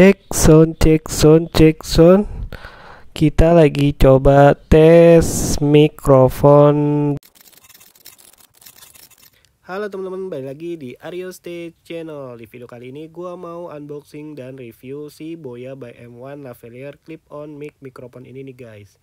cek sound cek sound cek sound kita lagi coba tes mikrofon Halo teman-teman, balik lagi di Ario Stage Channel Di video kali ini gue mau unboxing dan review si Boya by M1 Lavalier Clip-on Mic mikrofon ini nih guys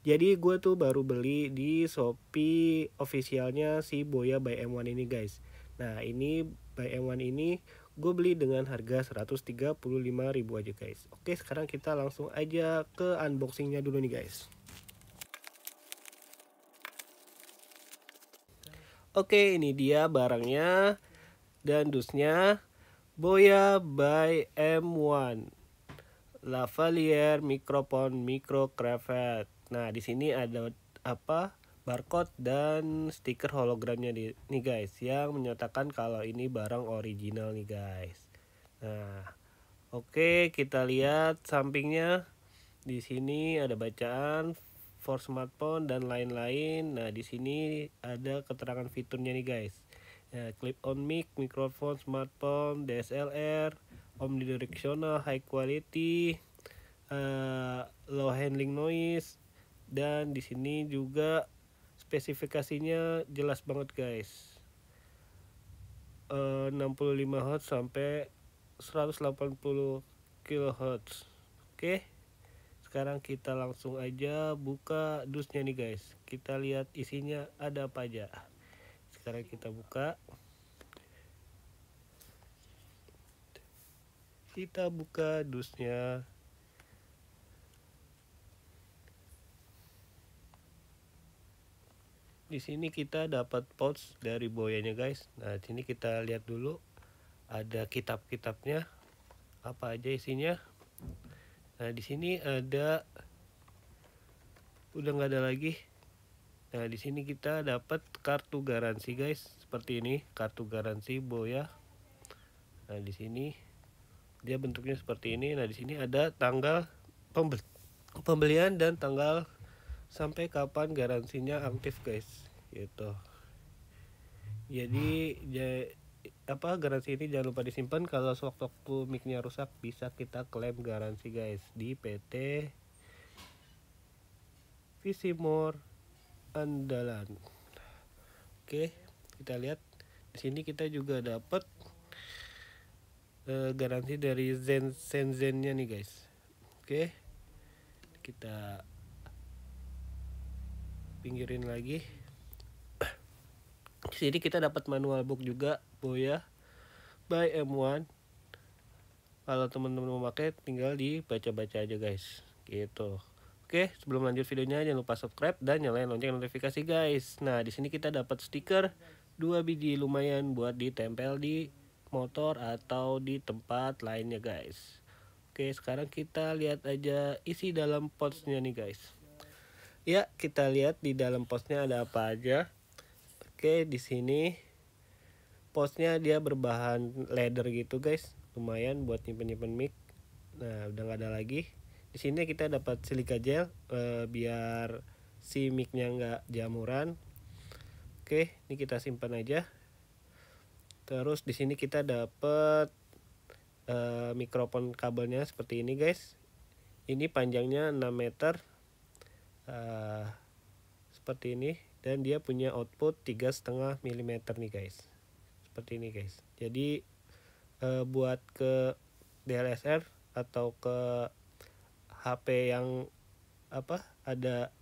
Jadi gue tuh baru beli di Shopee officialnya si Boya by M1 ini guys Nah ini by M1 ini gue beli dengan harga 135.000 aja guys oke sekarang kita langsung aja ke unboxingnya dulu nih guys Oke ini dia barangnya dan dusnya Boya by M1 Lavalier Microphone Micro Cravat. Nah di sini ada apa barcode dan stiker hologramnya di, nih guys yang menyatakan kalau ini barang original nih guys nah oke okay, kita lihat sampingnya di sini ada bacaan for smartphone dan lain-lain nah di sini ada keterangan fiturnya nih guys ya, clip on mic microphone smartphone DSLR omnidirectional high quality uh, low handling noise dan di sini juga spesifikasinya jelas banget guys eh, uh, 65Hz sampai 180 kHz oke sekarang kita langsung aja buka dusnya nih guys kita lihat isinya ada apa aja sekarang kita buka kita buka dusnya di sini kita dapat pouch dari boyanya guys nah sini kita lihat dulu ada kitab-kitabnya apa aja isinya nah di sini ada udah nggak ada lagi nah di sini kita dapat kartu garansi guys seperti ini kartu garansi boya nah di sini dia bentuknya seperti ini nah di sini ada tanggal pembelian dan tanggal sampai kapan garansinya aktif guys gitu jadi apa garansi ini jangan lupa disimpan kalau sewaktu-waktu micnya rusak bisa kita klaim garansi guys di PT Visimor Andalan oke kita lihat di sini kita juga dapat uh, eh, garansi dari Zen zen zennya nih guys oke kita pinggirin lagi sini kita dapat manual book juga boya by M1 kalau teman-teman mau pakai tinggal dibaca-baca aja guys gitu Oke, sebelum lanjut videonya jangan lupa subscribe dan nyalain lonceng notifikasi guys. Nah, di sini kita dapat stiker dua biji lumayan buat ditempel di motor atau di tempat lainnya guys. Oke, sekarang kita lihat aja isi dalam potnya nih guys ya kita lihat di dalam posnya ada apa aja oke di sini posnya dia berbahan leather gitu guys lumayan buat nyimpen nyimpen mic nah udah nggak ada lagi di sini kita dapat silika gel eh, biar si micnya nggak jamuran oke ini kita simpan aja terus di sini kita dapat eh, mikrofon kabelnya seperti ini guys ini panjangnya 6 meter Eh, seperti ini dan dia punya output tiga setengah milimeter nih guys seperti ini guys jadi uh, buat ke DLSR atau ke HP yang apa ada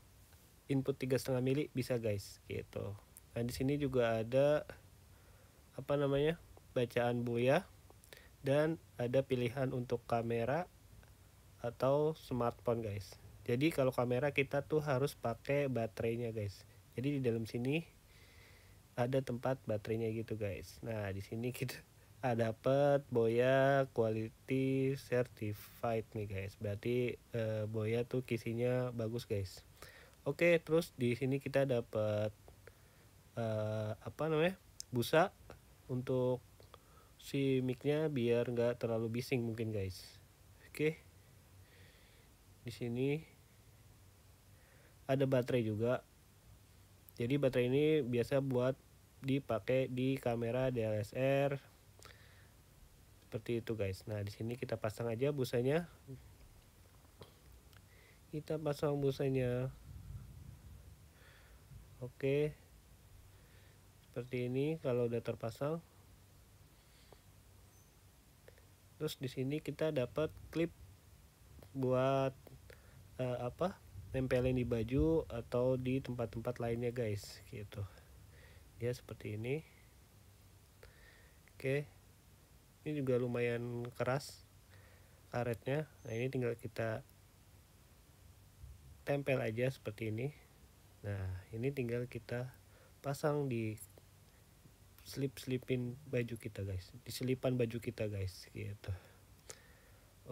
input tiga setengah mili bisa guys gitu nah di sini juga ada apa namanya bacaan buaya dan ada pilihan untuk kamera atau smartphone guys jadi kalau kamera kita tuh harus pakai baterainya guys jadi di dalam sini ada tempat baterainya gitu guys nah di sini kita ah, dapat boya quality certified nih guys berarti eh, boya tuh kisinya bagus guys oke terus di sini kita dapat eh, apa namanya busa untuk si micnya biar nggak terlalu bising mungkin guys oke di sini ada baterai juga jadi baterai ini biasa buat dipakai di kamera DSLR seperti itu guys nah di sini kita pasang aja busanya kita pasang busanya oke seperti ini kalau udah terpasang terus di sini kita dapat klip buat uh, apa nempelin di baju atau di tempat-tempat lainnya guys gitu dia ya, seperti ini oke ini juga lumayan keras karetnya nah ini tinggal kita tempel aja seperti ini nah ini tinggal kita pasang di slip-slipin baju kita guys di selipan baju kita guys gitu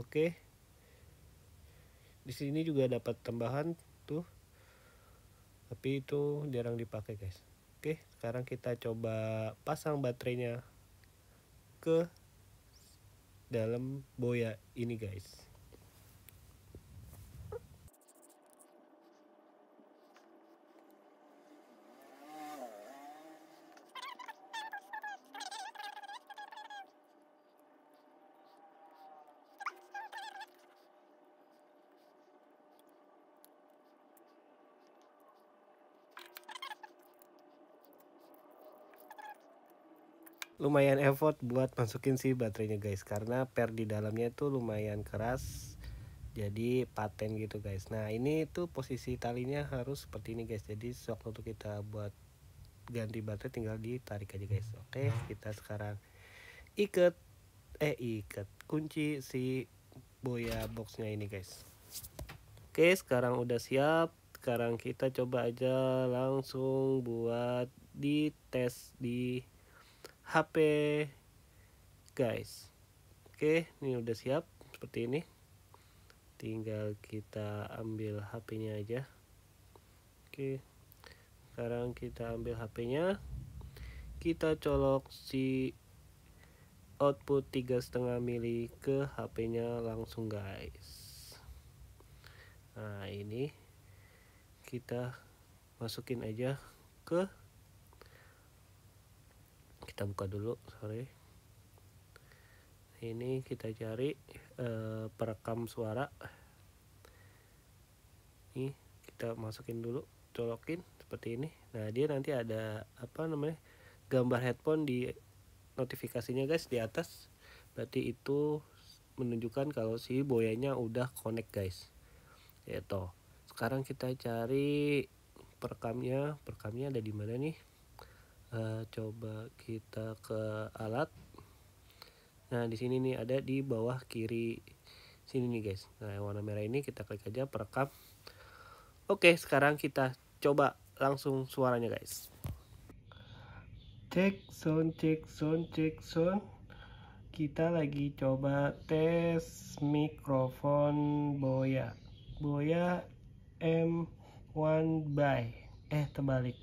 oke di sini juga dapat tambahan tuh tapi itu jarang dipakai guys oke sekarang kita coba pasang baterainya ke dalam boya ini guys lumayan effort buat masukin si baterainya guys karena per di dalamnya itu lumayan keras jadi paten gitu guys nah ini tuh posisi talinya harus seperti ini guys jadi sewaktu kita buat ganti baterai tinggal ditarik aja guys oke okay, nah. kita sekarang ikat eh ikat kunci si boya boxnya ini guys oke okay, sekarang udah siap sekarang kita coba aja langsung buat di tes di HP guys oke ini udah siap seperti ini tinggal kita ambil HP-nya aja oke sekarang kita ambil HP-nya kita colok si output 3,5 mili ke HP-nya langsung guys nah ini kita masukin aja ke kita buka dulu sorry ini kita cari eh, perekam suara ini kita masukin dulu colokin seperti ini nah dia nanti ada apa namanya gambar headphone di notifikasinya guys di atas berarti itu menunjukkan kalau si boyanya udah connect guys yaitu sekarang kita cari perekamnya perekamnya ada di mana nih uh, coba kita ke alat nah di sini nih ada di bawah kiri sini nih guys nah yang warna merah ini kita klik aja perekam oke sekarang kita coba langsung suaranya guys cek sound cek sound cek sound kita lagi coba tes mikrofon boya boya M1 by eh terbalik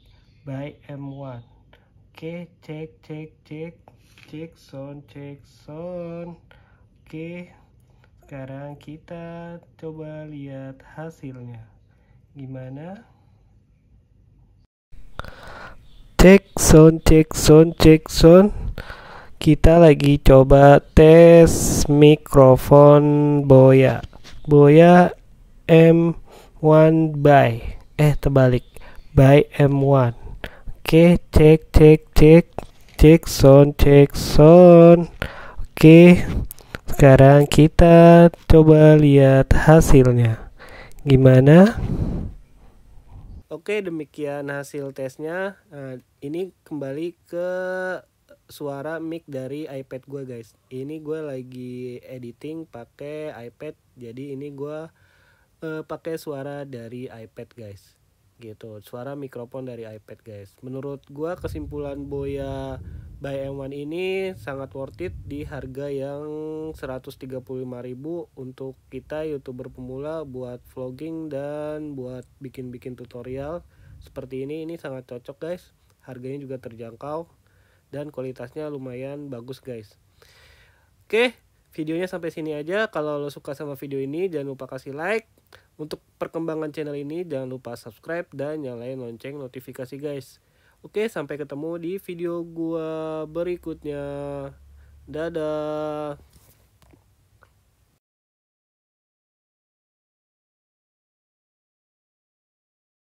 by M1 Oke, cek, cek, cek, cek sound, cek sound. Oke, sekarang kita coba lihat hasilnya. Gimana? Cek sound, cek sound, cek sound. Kita lagi coba tes mikrofon Boya. Boya M1 by eh terbalik by M1 Oke, cek cek cek cek sound cek sound. Oke. Sekarang kita coba lihat hasilnya. Gimana? Oke, demikian hasil tesnya. Nah, ini kembali ke suara mic dari iPad gue guys. Ini gue lagi editing pakai iPad, jadi ini gue uh, pakai suara dari iPad guys gitu suara mikrofon dari iPad guys menurut gua kesimpulan Boya by M1 ini sangat worth it di harga yang 135.000 untuk kita youtuber pemula buat vlogging dan buat bikin-bikin tutorial seperti ini ini sangat cocok guys harganya juga terjangkau dan kualitasnya lumayan bagus guys oke videonya sampai sini aja kalau lo suka sama video ini jangan lupa kasih like untuk perkembangan channel ini jangan lupa subscribe dan nyalain lonceng notifikasi guys. Oke, sampai ketemu di video gua berikutnya. Dadah.